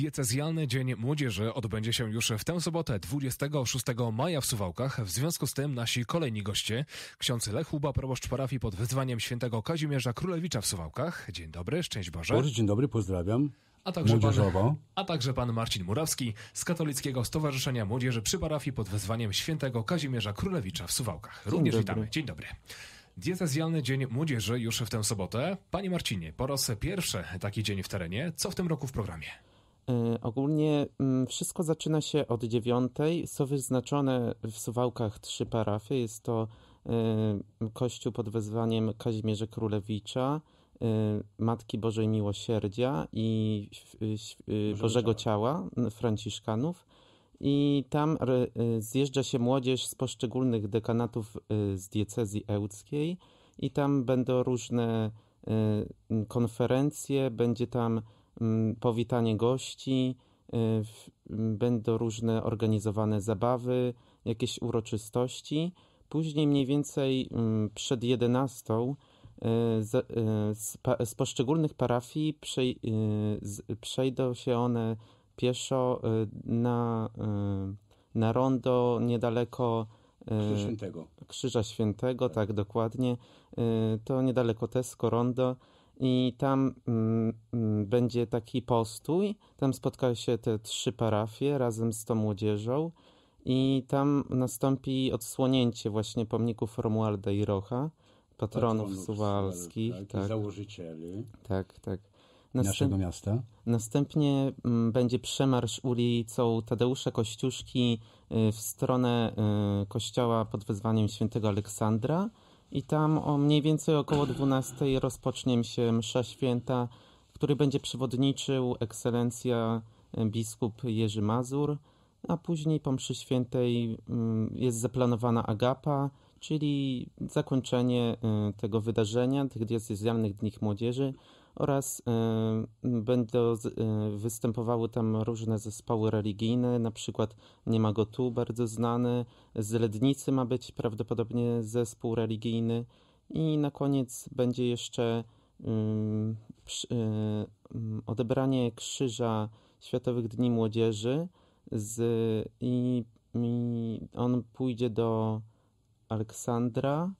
Diecezjalny Dzień Młodzieży odbędzie się już w tę sobotę 26 maja w Suwałkach. W związku z tym nasi kolejni goście, ksiądz Lech Huba, proboszcz parafii pod wezwaniem świętego Kazimierza Królewicza w Suwałkach. Dzień dobry, szczęść Boże. Boże, dzień dobry, pozdrawiam. A także, pan, a także pan Marcin Murawski z Katolickiego Stowarzyszenia Młodzieży przy parafii pod wezwaniem świętego Kazimierza Królewicza w Suwałkach. Również dzień witamy. Dzień dobry. Diecezjalny Dzień Młodzieży już w tę sobotę. Panie Marcinie, po raz pierwszy taki dzień w terenie. Co w tym roku w programie? E, ogólnie mm, wszystko zaczyna się od dziewiątej. Są wyznaczone w Suwałkach trzy parafie. Jest to e, kościół pod wezwaniem Kazimierza Królewicza, e, Matki Bożej Miłosierdzia i Bożego, Ciała Franciszkanów. I tam zjeżdża się młodzież z poszczególnych dekanatów z diecezji ełckiej i tam będą różne konferencje, będzie tam Mm, powitanie gości, y, mm, będą różne organizowane zabawy, jakieś uroczystości. Później mniej więcej mm, przed 11 y, y, z, z, z poszczególnych parafii przej, przejdą się one pieszo na, na rondo niedaleko Krzyża Świętego. Krzyża Świętego, tak, tak dokładnie. To niedaleko Tesco Rondo i tam mm, mm, będzie taki postój. Tam spotkają się te trzy parafie razem z tą młodzieżą i tam nastąpi odsłonięcie właśnie pomników Romualda i Rocha, patronów, patronów suwalskich. Tak, tak. Założycieli. Tak, tak. Następ... naszego miasta. Następnie mm, będzie przemarsz ulicą Tadeusza Kościuszki y, w stronę y, kościoła pod wezwaniem świętego Aleksandra i tam o mniej więcej około 12 rozpocznie się msza święta, który będzie przewodniczył ekscelencja e, biskup Jerzy Mazur, a później po mszy świętej mm, jest zaplanowana agapa, czyli zakończenie e, tego wydarzenia, tych diecezjalnych dni młodzieży, oraz y, będą y, występowały tam różne zespoły religijne, na przykład Nie ma go tu, bardzo znany, z Lednicy ma być prawdopodobnie zespół religijny i na koniec będzie jeszcze y, mm, odebranie Krzyża Światowych Dni Młodzieży z, i, i on pójdzie do Aleksandra.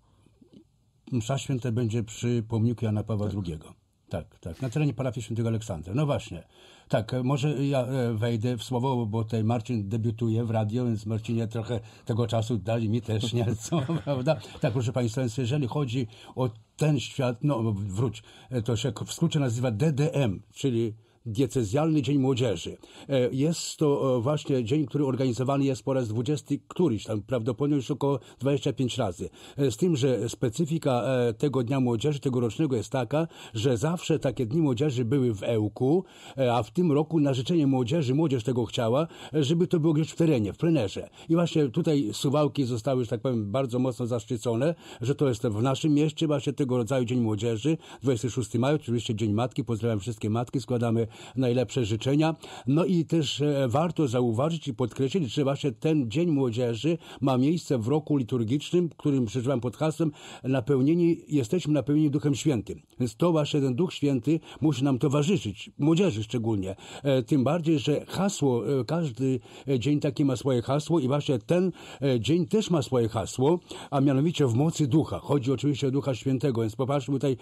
Msza Święta będzie przy pomniku Jana Pawła tak. II tak, tak. Na terenie parafii świętego Aleksandra. No właśnie. Tak, może ja e, wejdę w słowo, bo tutaj Marcin debiutuje w radio, więc Marcinie trochę tego czasu dali mi też nieco, prawda? Tak, proszę Państwa, więc jeżeli chodzi o ten świat, no wróć, e, to się w skrócie nazywa DDM, czyli Diecezjalny Dzień Młodzieży. E, jest to e, właśnie dzień, który organizowany jest po raz 20 któryś, tam prawdopodobnie już około 25 razy. E, z tym, że specyfika tego Dnia Młodzieży, tegorocznego jest taka, że zawsze takie Dni Młodzieży były w Ełku, a w tym roku na życzenie młodzieży, młodzież tego chciała, żeby to było gdzieś w terenie, w plenerze. I właśnie tutaj Suwałki zostały, że tak powiem, bardzo mocno zaszczycone, że to jest w naszym mieście właśnie tego rodzaju Dzień Młodzieży, 26 maja, oczywiście Dzień Matki, pozdrawiam wszystkie matki, składamy najlepsze życzenia. No i też e, warto zauważyć i podkreślić, że właśnie ten Dzień Młodzieży ma miejsce w roku liturgicznym, którym przeżywam pod hasłem napełnieni, jesteśmy napełnieni Duchem Świętym. Więc to właśnie ten Duch Święty musi nam towarzyszyć, młodzieży szczególnie. E, tym bardziej, że hasło, e, każdy dzień taki ma swoje hasło i właśnie ten dzień też ma swoje hasło, a mianowicie w mocy Ducha. Chodzi oczywiście o Ducha Świętego, więc popatrzmy tutaj,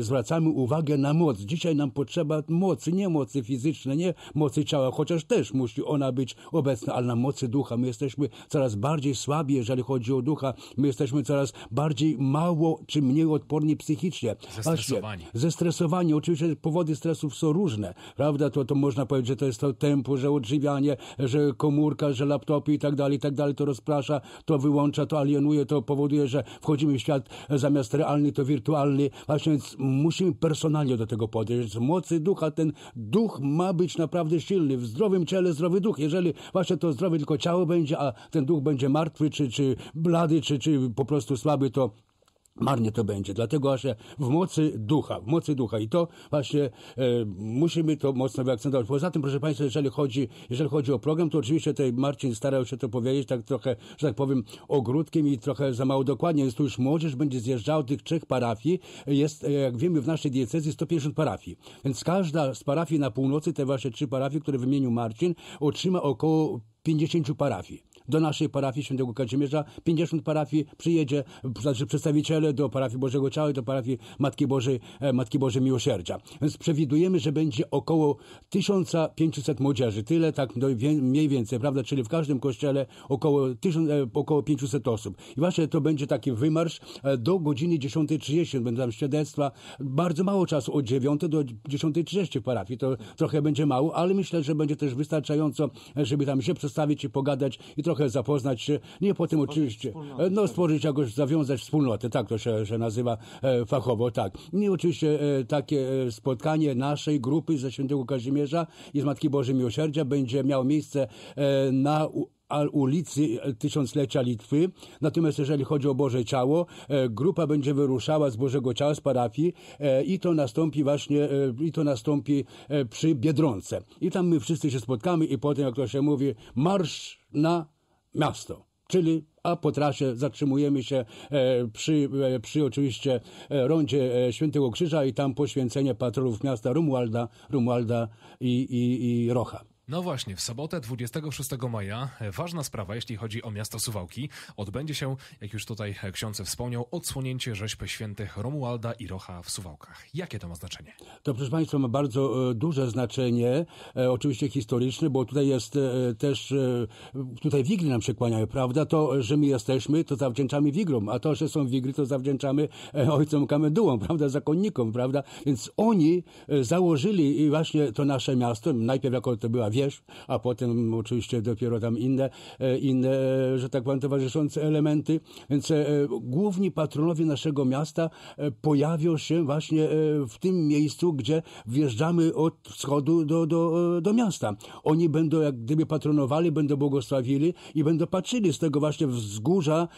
zwracamy uwagę na moc. Dzisiaj nam potrzeba mocy, nie mocy fizycznej, nie mocy ciała, chociaż też musi ona być obecna, ale na mocy ducha. My jesteśmy coraz bardziej słabi, jeżeli chodzi o ducha. My jesteśmy coraz bardziej mało czy mniej odporni psychicznie. Zestresowani. Właśnie, zestresowani. Oczywiście powody stresów są różne, prawda? To, to można powiedzieć, że to jest to tempo, że odżywianie, że komórka, że laptopy i tak dalej, i tak dalej. To rozprasza, to wyłącza, to alienuje, to powoduje, że wchodzimy w świat zamiast realny, to wirtualny. Właśnie więc musimy personalnie do tego podejść. Z mocy ducha ten duch ma być naprawdę silny. W zdrowym ciele zdrowy duch. Jeżeli właśnie to zdrowe tylko ciało będzie, a ten duch będzie martwy, czy, czy blady, czy, czy po prostu słaby, to Marnie to będzie, dlatego właśnie w mocy ducha, w mocy ducha i to właśnie e, musimy to mocno wyakcentować. Poza tym, proszę Państwa, jeżeli chodzi, jeżeli chodzi o program, to oczywiście tutaj Marcin starał się to powiedzieć tak trochę, że tak powiem, ogródkiem i trochę za mało dokładnie, jest tu już młodzież będzie zjeżdżał tych trzech parafii, jest, e, jak wiemy, w naszej diecezji 150 parafii, więc każda z parafii na północy, te właśnie trzy parafii, które wymienił Marcin, otrzyma około 50 parafii do naszej parafii świętego Kazimierza, 50 parafii przyjedzie, znaczy przedstawiciele do parafii Bożego Ciała i do parafii Matki Bożej, e, Matki Bożej Miłosierdzia. Więc przewidujemy, że będzie około 1500 młodzieży, tyle tak no mniej więcej, prawda, czyli w każdym kościele około, 1000, e, około 500 osób. I właśnie to będzie taki wymarsz e, do godziny 10.30, będą tam świadectwa, bardzo mało czasu, od 9 do 10.30 w parafii, to trochę będzie mało, ale myślę, że będzie też wystarczająco, żeby tam się przedstawić i pogadać i trochę trochę zapoznać się, nie po tym oczywiście, e, no tak. stworzyć jakoś, zawiązać wspólnotę, tak to się, się nazywa e, fachowo, tak. Nie oczywiście e, takie e, spotkanie naszej grupy ze świętego Kazimierza i z Matki Bożej Miłosierdzia będzie miało miejsce e, na ulicy Tysiąclecia Litwy. Natomiast jeżeli chodzi o Boże Ciało, e, grupa będzie wyruszała z Bożego Ciała, z parafii i to nastąpi właśnie, i to nastąpi przy Biedronce. I tam my wszyscy się spotkamy i potem, jak to się mówi, marsz na miasto. Czyli a po trasie zatrzymujemy się e, przy, e, przy oczywiście e, rondzie Świętego Krzyża i tam poświęcenie patrolów miasta Rumualda, Rumualda i, i, i Rocha. No właśnie, w sobotę 26 maja e, ważna sprawa, jeśli chodzi o miasto Suwałki. Odbędzie się, jak już tutaj e, ksiądz wspomniał, odsłonięcie rzeźby świętych Romualda i Rocha w Suwałkach. Jakie to ma znaczenie? To proszę Państwa ma bardzo e, duże znaczenie, oczywiście historyczne, bo tutaj jest też, tutaj wigry nam się kłaniają, prawda? To, że my jesteśmy, to zawdzięczamy wigrom, a to, że są wigry, to zawdzięczamy ojcom kamedułom, prawda? Zakonnikom, prawda? Więc oni założyli właśnie to nasze miasto, najpierw jako to była Wiesz, a potem oczywiście dopiero tam inne, e, inne e, że tak powiem, towarzyszące elementy. Więc e, główni patronowie naszego miasta pojawią się właśnie w tym miejscu, gdzie wjeżdżamy od wschodu do, do, do miasta. Oni będą jak gdyby patronowali, będą błogosławili i będą patrzyli z tego właśnie wzgórza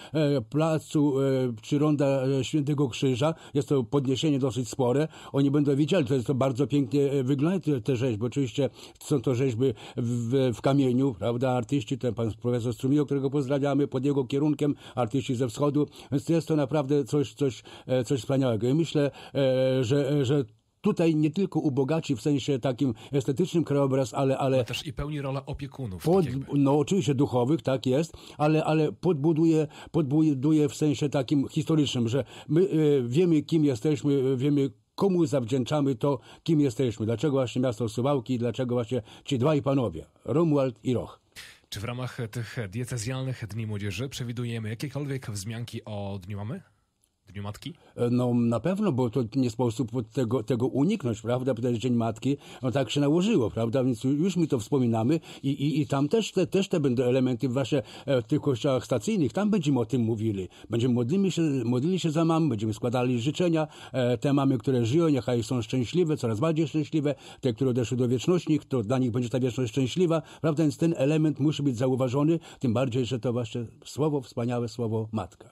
placu czy ronda Świętego Krzyża. Jest to podniesienie dosyć spore. Oni będą widzieli, to jest to bardzo pięknie wygląda te rzeźby. Oczywiście są to rzeźby w, w, w kamieniu, prawda, artyści, ten pan profesor Strumio, którego pozdrawiamy, pod jego kierunkiem artyści ze wschodu, więc jest to naprawdę coś, coś, e, coś wspaniałego i myślę, e, że, że tutaj nie tylko ubogaci w sensie takim estetycznym krajobraz, ale... ale, też i pełni rolę opiekunów. Tak pod, no oczywiście duchowych, tak jest, ale, ale podbuduje, podbuduje w sensie takim historycznym, że my y, wiemy kim jesteśmy, wiemy komu zawdzięczamy to, kim jesteśmy, dlaczego właśnie miasto Suwałki, dlaczego właśnie ci dwaj panowie, Romuald i Roch. Czy w ramach tych diecezjalnych Dni Młodzieży przewidujemy jakiekolwiek wzmianki o Dniu Mamy? Dniu Matki? E, no na pewno, bo to nie sposób tego, tego uniknąć, prawda? Ten Dzień Matki, no tak się nałożyło, prawda? Więc już mi to wspominamy i, i, i tam też te, też te będą elementy wasze e, w tych kościołach stacyjnych, tam będziemy o tym mówili. Będziemy modlili się, modlili się za mamy, będziemy składali życzenia, e, te mamy, które żyją, niechaj są szczęśliwe, coraz bardziej szczęśliwe, te, które odeszły do wieczności, to dla nich będzie ta wieczność szczęśliwa, prawda? Więc ten element musi być zauważony, tym bardziej, że to właśnie słowo, wspaniałe słowo Matka.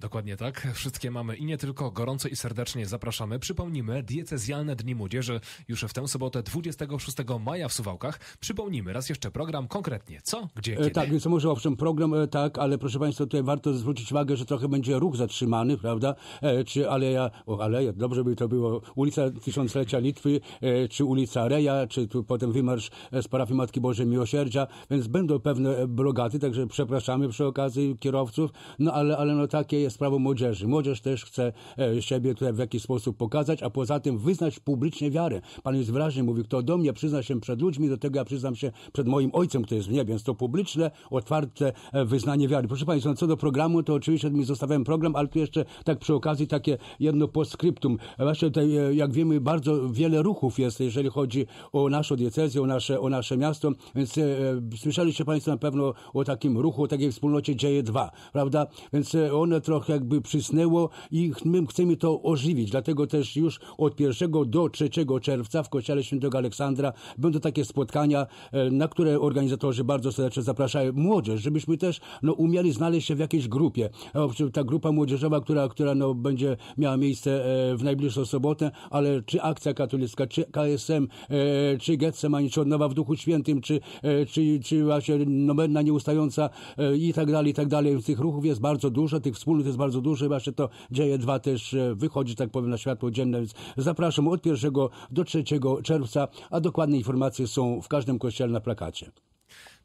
Dokładnie tak. Wszystkie mamy i nie tylko. Gorąco i serdecznie zapraszamy. Przypomnimy, diecezjalne Dni Młodzieży już w tę sobotę 26 maja w Suwałkach. Przypomnijmy raz jeszcze program konkretnie. Co, gdzie, e, kiedy? E, tak, więc może owszem, program e, tak, ale proszę Państwa, tutaj warto zwrócić uwagę, że trochę będzie ruch zatrzymany, prawda? E, czy Aleja, o, Aleja, dobrze by to było, ulica Tysiąclecia Litwy, e, czy ulica Reja, czy tu potem wymarsz e, z parafii Matki Bożej Miłosierdzia, więc będą pewne blogaty, także przepraszamy przy okazji kierowców, no ale, ale no takie jest jest sprawą młodzieży. Młodzież też chce e, siebie tutaj w jakiś sposób pokazać, a poza tym wyznać publicznie wiarę. Pan jest wyraźnie mówił, kto do mnie przyzna się przed ludźmi, do tego ja przyznam się przed moim ojcem, który jest w niebie. Więc to publiczne, otwarte e, wyznanie wiary. Proszę Państwa, co do programu, to oczywiście mi zostawiałem program, ale tu jeszcze tak przy okazji takie jedno postscriptum. E, właśnie tutaj, jak wiemy, bardzo wiele ruchów jest, jeżeli chodzi o naszą diecezję, o nasze, o nasze miasto, więc e, słyszeliście Państwo na pewno o takim ruchu, o takiej wspólnocie Dzieje 2, prawda? Więc one trochę trochę jakby przysnęło i my chcemy to ożywić. Dlatego też już od 1 do 3 czerwca w Kościele Świętego Aleksandra będą takie spotkania, e, na które organizatorzy bardzo serdecznie zapraszają młodzież, żebyśmy też no, umieli znaleźć się w jakiejś grupie. Ta grupa młodzieżowa, która, która no, będzie miała miejsce e, w najbliższą sobotę, ale czy Akcja Katolicka, czy KSM, e, czy Getsemani, czy Odnowa w Duchu Świętym, czy, czy, czy właśnie nomenna nieustająca i tak dalej, i tak dalej. Tych ruchów jest bardzo dużo, tych wspólnych jest bardzo duży, właśnie to dzieje dwa też e, wychodzi, tak powiem, na światło dzienne, więc zapraszam od 1 do 3 czerwca, a dokładne informacje są w każdym kościele na plakacie.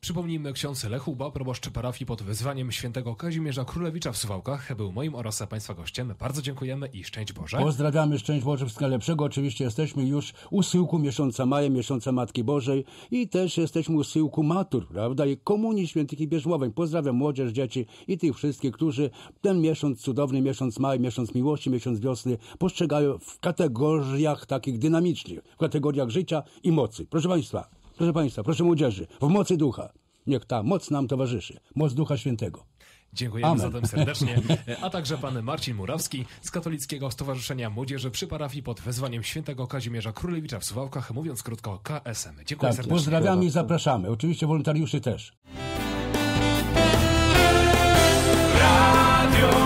Przypomnijmy ksiądz Lechuba, proboszcz parafii pod wezwaniem świętego Kazimierza Królewicza w Suwałkach, był moim oraz Państwa gościem. Bardzo dziękujemy i szczęść Boże. Pozdrawiamy, szczęść Boże, wszystkiego lepszego. Oczywiście jesteśmy już u syłku miesiąca maja, miesiąca Matki Bożej i też jesteśmy u syłku matur, prawda, i Komunii Świętych i Bierzmowej. Pozdrawiam młodzież, dzieci i tych wszystkich, którzy ten miesiąc, cudowny miesiąc maja, miesiąc miłości, miesiąc wiosny postrzegają w kategoriach takich dynamicznych, w kategoriach życia i mocy. Proszę Państwa. Proszę Państwa, proszę młodzieży, w mocy ducha. Niech ta moc nam towarzyszy, moc Ducha Świętego. Dziękujemy Amen. zatem serdecznie, a także pan Marcin Murawski z Katolickiego Stowarzyszenia Młodzieży przy parafii pod wezwaniem świętego Kazimierza Królewicza w Suwałkach, mówiąc krótko KSM. Dziękuję tak, serdecznie. Pozdrawiam i zapraszamy. Oczywiście wolontariuszy też. Radio